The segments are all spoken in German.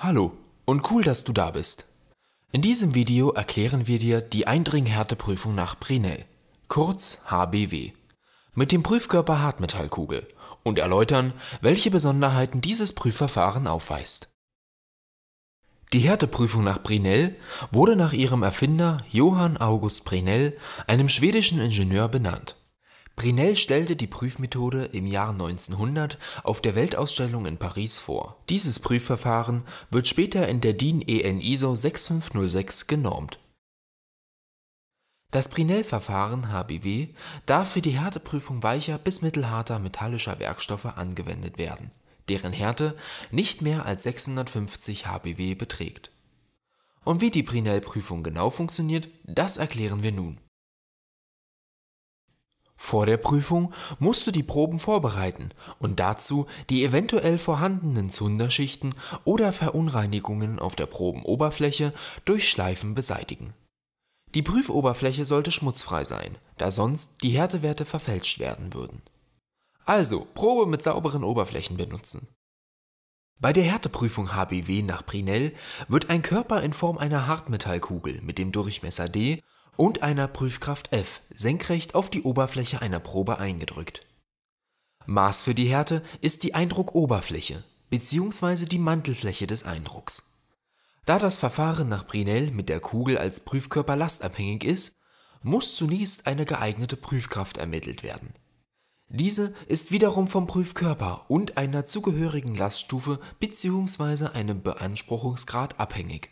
Hallo und cool, dass du da bist. In diesem Video erklären wir dir die Eindringhärteprüfung nach Brinell, kurz HBW, mit dem Prüfkörper Hartmetallkugel und erläutern, welche Besonderheiten dieses Prüfverfahren aufweist. Die Härteprüfung nach Brinell wurde nach ihrem Erfinder Johann August Brinell, einem schwedischen Ingenieur, benannt Brinell stellte die Prüfmethode im Jahr 1900 auf der Weltausstellung in Paris vor. Dieses Prüfverfahren wird später in der DIN EN ISO 6506 genormt. Das Brinell-Verfahren HBW darf für die Härteprüfung weicher bis mittelharter metallischer Werkstoffe angewendet werden, deren Härte nicht mehr als 650 HBW beträgt. Und wie die Brinell-Prüfung genau funktioniert, das erklären wir nun. Vor der Prüfung musst du die Proben vorbereiten und dazu die eventuell vorhandenen Zunderschichten oder Verunreinigungen auf der Probenoberfläche durch Schleifen beseitigen. Die Prüfoberfläche sollte schmutzfrei sein, da sonst die Härtewerte verfälscht werden würden. Also Probe mit sauberen Oberflächen benutzen. Bei der Härteprüfung HBW nach Prinell wird ein Körper in Form einer Hartmetallkugel mit dem Durchmesser D und einer Prüfkraft F senkrecht auf die Oberfläche einer Probe eingedrückt. Maß für die Härte ist die Eindruckoberfläche bzw. die Mantelfläche des Eindrucks. Da das Verfahren nach Brinell mit der Kugel als Prüfkörper lastabhängig ist, muss zunächst eine geeignete Prüfkraft ermittelt werden. Diese ist wiederum vom Prüfkörper und einer zugehörigen Laststufe bzw. einem Beanspruchungsgrad abhängig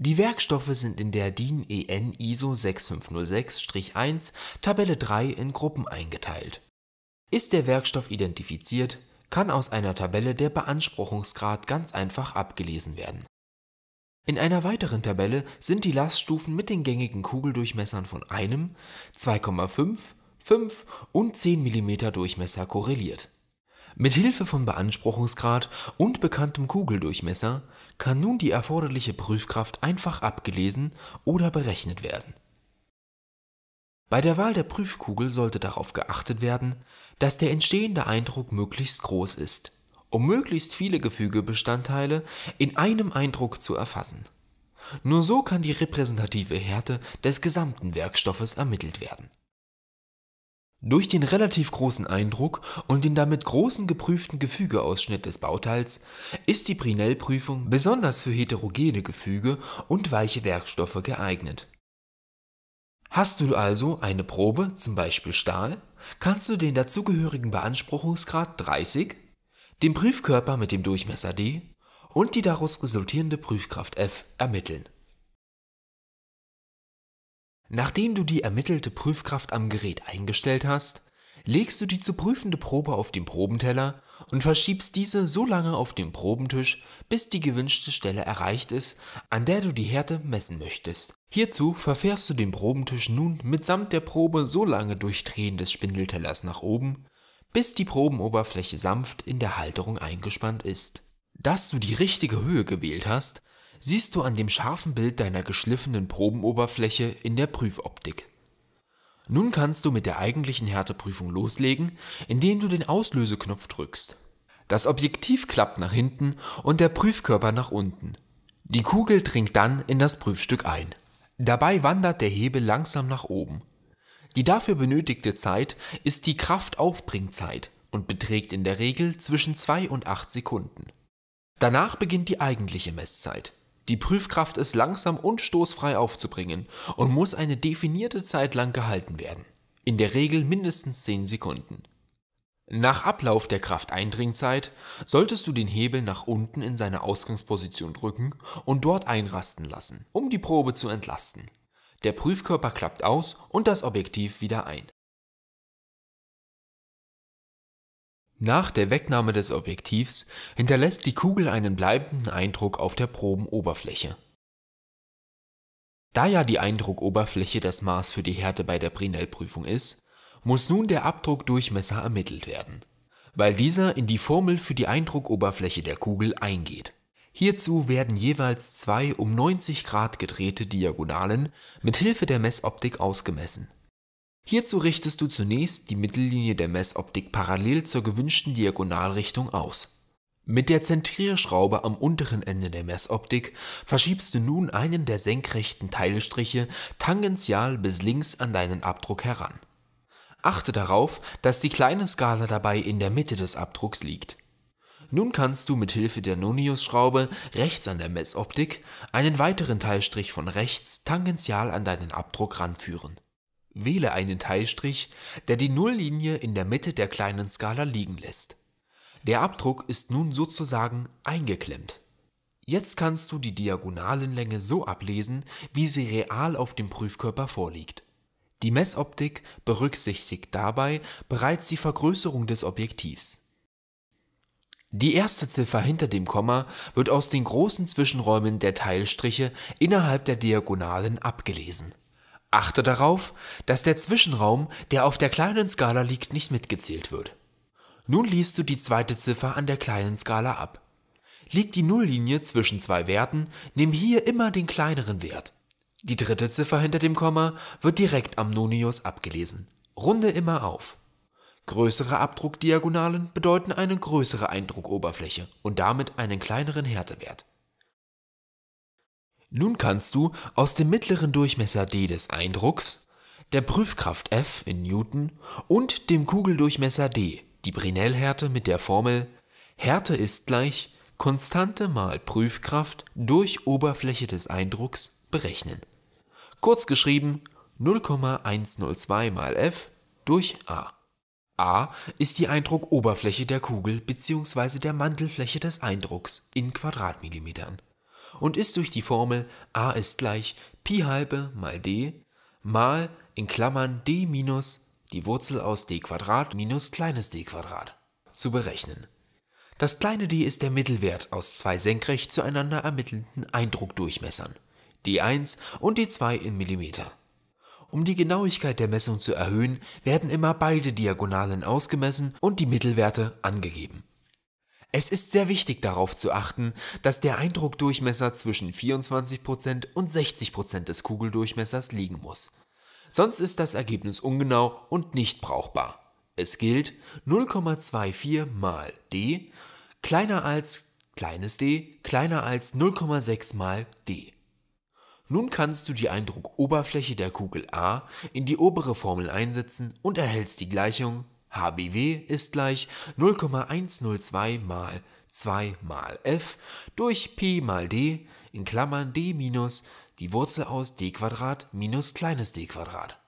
die Werkstoffe sind in der DIN EN ISO 6506-1 Tabelle 3 in Gruppen eingeteilt. Ist der Werkstoff identifiziert, kann aus einer Tabelle der Beanspruchungsgrad ganz einfach abgelesen werden. In einer weiteren Tabelle sind die Laststufen mit den gängigen Kugeldurchmessern von einem, 2,5, 5 und 10 mm Durchmesser korreliert. Mit Hilfe von Beanspruchungsgrad und bekanntem Kugeldurchmesser kann nun die erforderliche Prüfkraft einfach abgelesen oder berechnet werden. Bei der Wahl der Prüfkugel sollte darauf geachtet werden, dass der entstehende Eindruck möglichst groß ist, um möglichst viele Gefügebestandteile in einem Eindruck zu erfassen. Nur so kann die repräsentative Härte des gesamten Werkstoffes ermittelt werden durch den relativ großen Eindruck und den damit großen geprüften Gefügeausschnitt des Bauteils ist die Brinell-Prüfung besonders für heterogene Gefüge und weiche Werkstoffe geeignet. Hast du also eine Probe, zum Beispiel Stahl, kannst du den dazugehörigen Beanspruchungsgrad 30, den Prüfkörper mit dem Durchmesser D und die daraus resultierende Prüfkraft F ermitteln Nachdem du die ermittelte Prüfkraft am Gerät eingestellt hast, legst du die zu prüfende Probe auf den Probenteller und verschiebst diese so lange auf den Probentisch, bis die gewünschte Stelle erreicht ist, an der du die Härte messen möchtest. Hierzu verfährst du den Probentisch nun mitsamt der Probe so lange durch Drehen des Spindeltellers nach oben, bis die Probenoberfläche sanft in der Halterung eingespannt ist. Dass du die richtige Höhe gewählt hast, siehst du an dem scharfen Bild deiner geschliffenen Probenoberfläche in der Prüfoptik. Nun kannst du mit der eigentlichen Härteprüfung loslegen, indem du den Auslöseknopf drückst. Das Objektiv klappt nach hinten und der Prüfkörper nach unten. Die Kugel dringt dann in das Prüfstück ein. Dabei wandert der Hebel langsam nach oben. Die dafür benötigte Zeit ist die Kraftaufbringzeit und beträgt in der Regel zwischen 2 und 8 Sekunden. Danach beginnt die eigentliche Messzeit. Die Prüfkraft ist langsam und stoßfrei aufzubringen und muss eine definierte Zeit lang gehalten werden, in der Regel mindestens 10 Sekunden. Nach Ablauf der Krafteindringzeit solltest du den Hebel nach unten in seine Ausgangsposition drücken und dort einrasten lassen, um die Probe zu entlasten. Der Prüfkörper klappt aus und das Objektiv wieder ein. Nach der Wegnahme des Objektivs hinterlässt die Kugel einen bleibenden Eindruck auf der Probenoberfläche. Da ja die Eindruckoberfläche das Maß für die Härte bei der Brinell-Prüfung ist, muss nun der Abdruckdurchmesser ermittelt werden, weil dieser in die Formel für die Eindruckoberfläche der Kugel eingeht. Hierzu werden jeweils zwei um 90 Grad gedrehte Diagonalen mit Hilfe der Messoptik ausgemessen Hierzu richtest du zunächst die Mittellinie der Messoptik parallel zur gewünschten Diagonalrichtung aus. Mit der Zentrierschraube am unteren Ende der Messoptik verschiebst du nun einen der senkrechten Teilstriche tangential bis links an deinen Abdruck heran. Achte darauf, dass die kleine Skala dabei in der Mitte des Abdrucks liegt. Nun kannst du mit Hilfe der Nonius-Schraube rechts an der Messoptik einen weiteren Teilstrich von rechts tangential an deinen Abdruck ranführen Wähle einen Teilstrich, der die Nulllinie in der Mitte der kleinen Skala liegen lässt. Der Abdruck ist nun sozusagen eingeklemmt. Jetzt kannst du die Diagonalenlänge so ablesen, wie sie real auf dem Prüfkörper vorliegt. Die Messoptik berücksichtigt dabei bereits die Vergrößerung des Objektivs. Die erste Ziffer hinter dem Komma wird aus den großen Zwischenräumen der Teilstriche innerhalb der Diagonalen abgelesen. Achte darauf, dass der Zwischenraum, der auf der kleinen Skala liegt, nicht mitgezählt wird. Nun liest du die zweite Ziffer an der kleinen Skala ab. Liegt die Nulllinie zwischen zwei Werten, nimm hier immer den kleineren Wert. Die dritte Ziffer hinter dem Komma wird direkt am Nonius abgelesen. Runde immer auf. Größere Abdruckdiagonalen bedeuten eine größere Eindruckoberfläche und damit einen kleineren Härtewert. Nun kannst du aus dem mittleren Durchmesser d des Eindrucks, der Prüfkraft F in Newton und dem Kugeldurchmesser d die Brinell-Härte mit der Formel Härte ist gleich Konstante mal Prüfkraft durch Oberfläche des Eindrucks berechnen. Kurz geschrieben 0,102 mal F durch A. A ist die Eindruckoberfläche der Kugel bzw. der Mantelfläche des Eindrucks in Quadratmillimetern und ist durch die Formel a ist gleich pi halbe mal d mal in Klammern d minus die Wurzel aus d Quadrat minus kleines d Quadrat zu berechnen. Das kleine d ist der Mittelwert aus zwei senkrecht zueinander ermittelten Eindruckdurchmessern, d1 und d2 in Millimeter. Um die Genauigkeit der Messung zu erhöhen, werden immer beide Diagonalen ausgemessen und die Mittelwerte angegeben. Es ist sehr wichtig darauf zu achten, dass der Eindruckdurchmesser zwischen 24% und 60% des Kugeldurchmessers liegen muss. Sonst ist das Ergebnis ungenau und nicht brauchbar. Es gilt 0,24 mal d kleiner als kleines d kleiner als 0,6 mal d. Nun kannst du die Eindruckoberfläche der Kugel A in die obere Formel einsetzen und erhältst die Gleichung HBW ist gleich 0,102 mal 2 mal f durch p mal d in Klammern d minus die Wurzel aus d Quadrat minus kleines d Quadrat.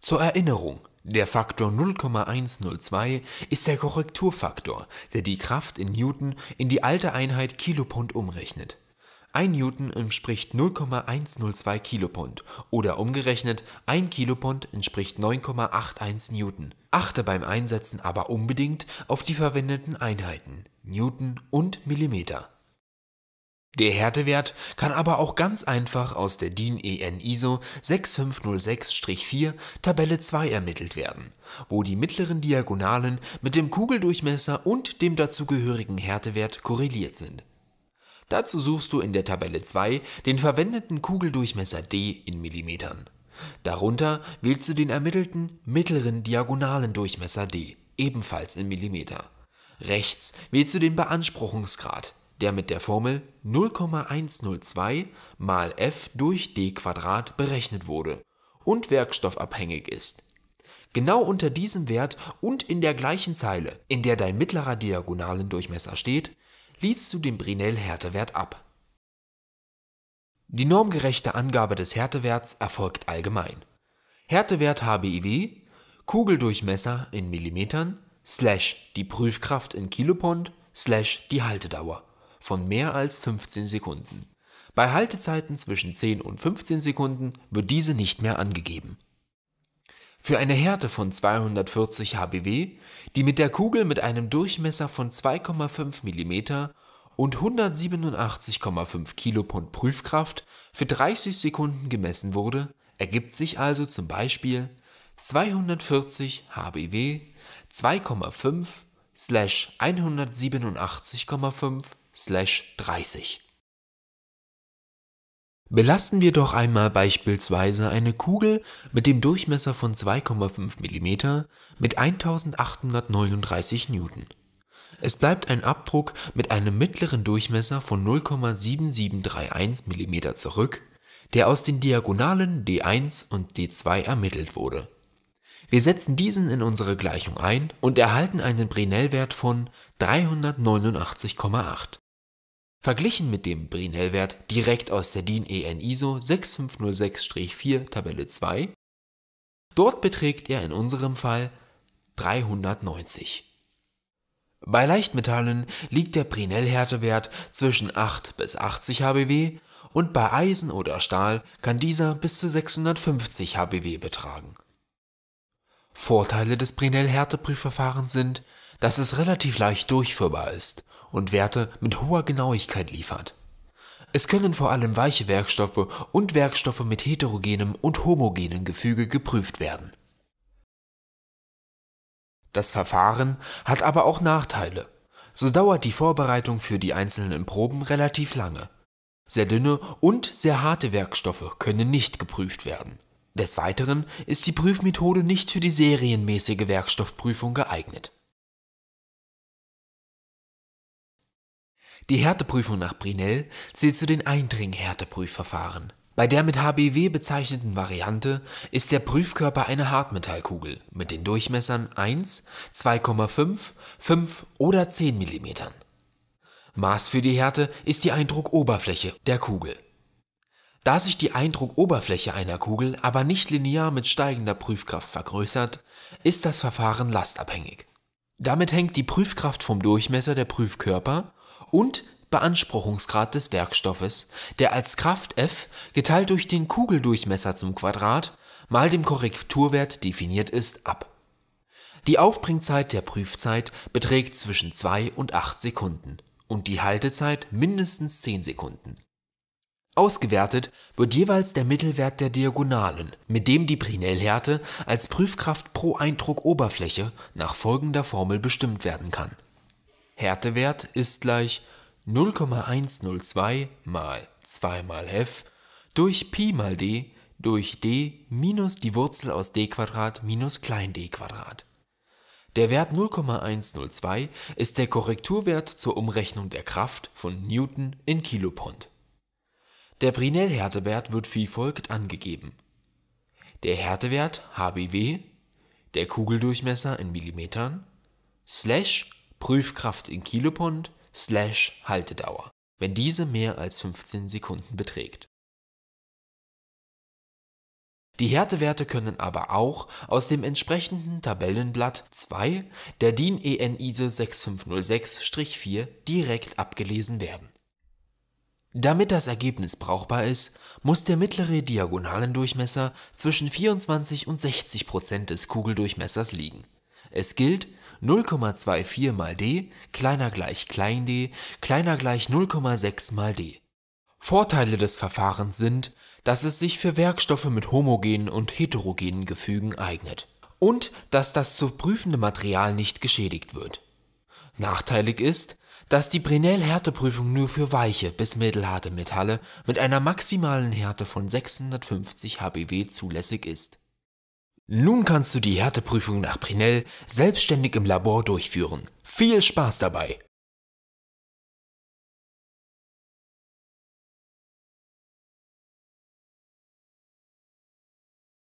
Zur Erinnerung, der Faktor 0,102 ist der Korrekturfaktor, der die Kraft in Newton in die alte Einheit Kilopond umrechnet. 1 Newton entspricht 0,102 Kilopond oder umgerechnet 1 Kilopond entspricht 9,81 Newton. Achte beim Einsetzen aber unbedingt auf die verwendeten Einheiten Newton und Millimeter. Der Härtewert kann aber auch ganz einfach aus der DIN EN ISO 6506-4 Tabelle 2 ermittelt werden, wo die mittleren Diagonalen mit dem Kugeldurchmesser und dem dazugehörigen Härtewert korreliert sind. Dazu suchst du in der Tabelle 2 den verwendeten Kugeldurchmesser D in Millimetern Darunter wählst du den ermittelten mittleren diagonalen Durchmesser d, ebenfalls in Millimeter. Rechts wählst du den Beanspruchungsgrad, der mit der Formel 0,102 mal f durch d2 berechnet wurde und werkstoffabhängig ist. Genau unter diesem Wert und in der gleichen Zeile, in der dein mittlerer diagonalen Durchmesser steht, liest du den Brinell-Härtewert ab die normgerechte Angabe des Härtewerts erfolgt allgemein. Härtewert HBIW, Kugeldurchmesser in Millimetern, slash die Prüfkraft in Kilopond, slash die Haltedauer von mehr als 15 Sekunden. Bei Haltezeiten zwischen 10 und 15 Sekunden wird diese nicht mehr angegeben. Für eine Härte von 240 HBW, die mit der Kugel mit einem Durchmesser von 2,5 mm und 187,5 Kilopond Prüfkraft für 30 Sekunden gemessen wurde, ergibt sich also zum Beispiel 240 HBW 2,5 slash 187,5 slash 30. Belasten wir doch einmal beispielsweise eine Kugel mit dem Durchmesser von 2,5 mm mit 1839 Newton. Es bleibt ein Abdruck mit einem mittleren Durchmesser von 0,7731 mm zurück, der aus den Diagonalen d1 und d2 ermittelt wurde. Wir setzen diesen in unsere Gleichung ein und erhalten einen Brinell-Wert von 389,8. Verglichen mit dem Brinell-Wert direkt aus der DIN EN ISO 6506-4 Tabelle 2, dort beträgt er in unserem Fall 390. Bei Leichtmetallen liegt der prinell härtewert zwischen 8 bis 80 Hbw und bei Eisen oder Stahl kann dieser bis zu 650 Hbw betragen. Vorteile des Brinell-Härteprüfverfahrens sind, dass es relativ leicht durchführbar ist und Werte mit hoher Genauigkeit liefert. Es können vor allem weiche Werkstoffe und Werkstoffe mit heterogenem und homogenem Gefüge geprüft werden das Verfahren hat aber auch Nachteile. So dauert die Vorbereitung für die einzelnen Proben relativ lange. Sehr dünne und sehr harte Werkstoffe können nicht geprüft werden. Des Weiteren ist die Prüfmethode nicht für die serienmäßige Werkstoffprüfung geeignet. Die Härteprüfung nach Brinell zählt zu den Eindring-Härteprüfverfahren. Bei der mit HBW bezeichneten Variante ist der Prüfkörper eine Hartmetallkugel mit den Durchmessern 1, 2,5, 5 oder 10 mm. Maß für die Härte ist die Eindruckoberfläche der Kugel. Da sich die Eindruckoberfläche einer Kugel aber nicht linear mit steigender Prüfkraft vergrößert, ist das Verfahren lastabhängig. Damit hängt die Prüfkraft vom Durchmesser der Prüfkörper und Beanspruchungsgrad des Werkstoffes, der als Kraft F geteilt durch den Kugeldurchmesser zum Quadrat mal dem Korrekturwert definiert ist, ab. Die Aufbringzeit der Prüfzeit beträgt zwischen 2 und 8 Sekunden und die Haltezeit mindestens 10 Sekunden. Ausgewertet wird jeweils der Mittelwert der Diagonalen, mit dem die Brinellhärte als Prüfkraft pro Eindruck Oberfläche nach folgender Formel bestimmt werden kann. Härtewert ist gleich 0,102 mal 2 mal f durch Pi mal d durch d minus die Wurzel aus d minus klein d. Der Wert 0,102 ist der Korrekturwert zur Umrechnung der Kraft von Newton in Kilopond. Der Brinell-Härtewert wird wie folgt angegeben. Der Härtewert HBW, der Kugeldurchmesser in Millimetern, slash Prüfkraft in Kilopond Slash-Haltedauer, wenn diese mehr als 15 Sekunden beträgt. Die Härtewerte können aber auch aus dem entsprechenden Tabellenblatt 2 der DIN EN ISO 6506-4 direkt abgelesen werden. Damit das Ergebnis brauchbar ist, muss der mittlere Diagonalendurchmesser zwischen 24 und 60 Prozent des Kugeldurchmessers liegen. Es gilt, 0,24 mal d kleiner gleich klein d kleiner gleich 0,6 mal d. Vorteile des Verfahrens sind, dass es sich für Werkstoffe mit homogenen und heterogenen Gefügen eignet und dass das zu prüfende Material nicht geschädigt wird. Nachteilig ist, dass die Brinell-Härteprüfung nur für weiche bis mittelharte Metalle mit einer maximalen Härte von 650 Hbw zulässig ist nun kannst du die Härteprüfung nach Prinell selbstständig im Labor durchführen. Viel Spaß dabei!